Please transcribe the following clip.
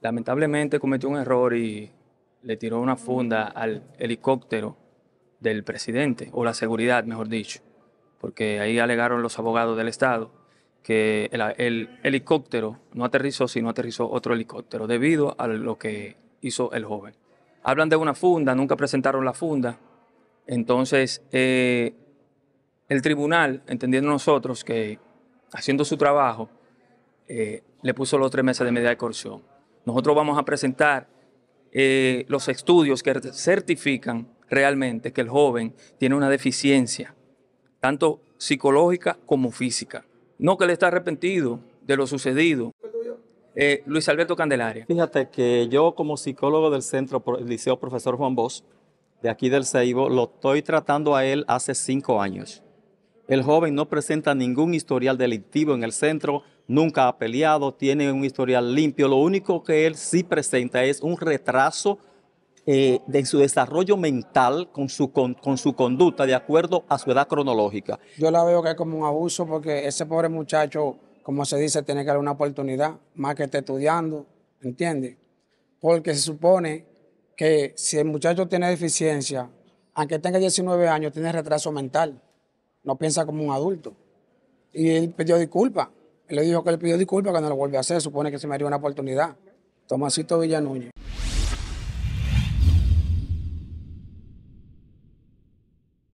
lamentablemente cometió un error y le tiró una funda al helicóptero del presidente, o la seguridad, mejor dicho, porque ahí alegaron los abogados del Estado que el, helicóptero no aterrizó, sino aterrizó otro helicóptero, debido a lo que hizo el joven. Hablan de una funda, nunca presentaron la funda, entonces eh, el tribunal, entendiendo nosotros que haciendo su trabajo, eh, le puso los tres meses de medida de coerción. Nosotros vamos a presentar eh, los estudios que certifican realmente que el joven tiene una deficiencia, tanto psicológica como física. No que le está arrepentido de lo sucedido. Eh, Luis Alberto Candelaria. Fíjate que yo como psicólogo del centro, el Liceo Profesor Juan Bosch, de aquí del Ceibo, lo estoy tratando a él hace cinco años. El joven no presenta ningún historial delictivo en el centro, nunca ha peleado, tiene un historial limpio. Lo único que él sí presenta es un retraso eh, de su desarrollo mental con su, con, su conducta de acuerdo a su edad cronológica. Yo la veo que es como un abuso porque ese pobre muchacho, como se dice, tiene que dar una oportunidad más que esté estudiando, ¿entiendes? Porque se supone que si el muchacho tiene deficiencia, aunque tenga 19 años, tiene retraso mental no piensa como un adulto. Y él pidió disculpas. Él le dijo que le pidió disculpas cuando lo volvió a hacer, supone que se me haría una oportunidad. Tomasito Villanueva.